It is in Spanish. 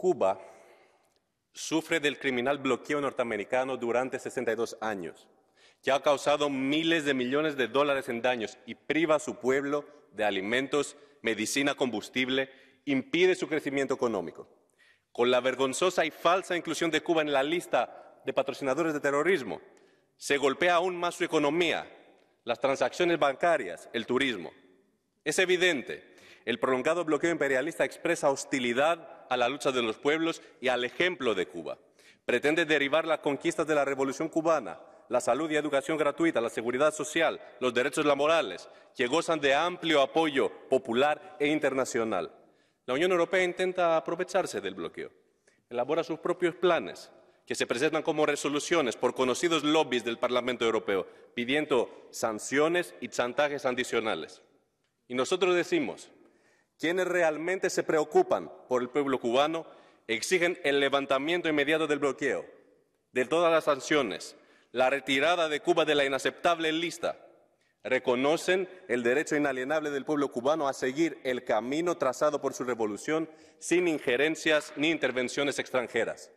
Cuba sufre del criminal bloqueo norteamericano durante 62 años, que ha causado miles de millones de dólares en daños y priva a su pueblo de alimentos, medicina, combustible, impide su crecimiento económico. Con la vergonzosa y falsa inclusión de Cuba en la lista de patrocinadores de terrorismo, se golpea aún más su economía, las transacciones bancarias, el turismo. Es evidente, el prolongado bloqueo imperialista expresa hostilidad a la lucha de los pueblos y al ejemplo de Cuba. Pretende derivar las conquistas de la Revolución cubana, la salud y educación gratuita, la seguridad social, los derechos laborales, que gozan de amplio apoyo popular e internacional. La Unión Europea intenta aprovecharse del bloqueo, elabora sus propios planes, que se presentan como resoluciones por conocidos lobbies del Parlamento Europeo, pidiendo sanciones y chantajes adicionales. Y nosotros decimos, quienes realmente se preocupan por el pueblo cubano exigen el levantamiento inmediato del bloqueo, de todas las sanciones, la retirada de Cuba de la inaceptable lista. Reconocen el derecho inalienable del pueblo cubano a seguir el camino trazado por su revolución sin injerencias ni intervenciones extranjeras.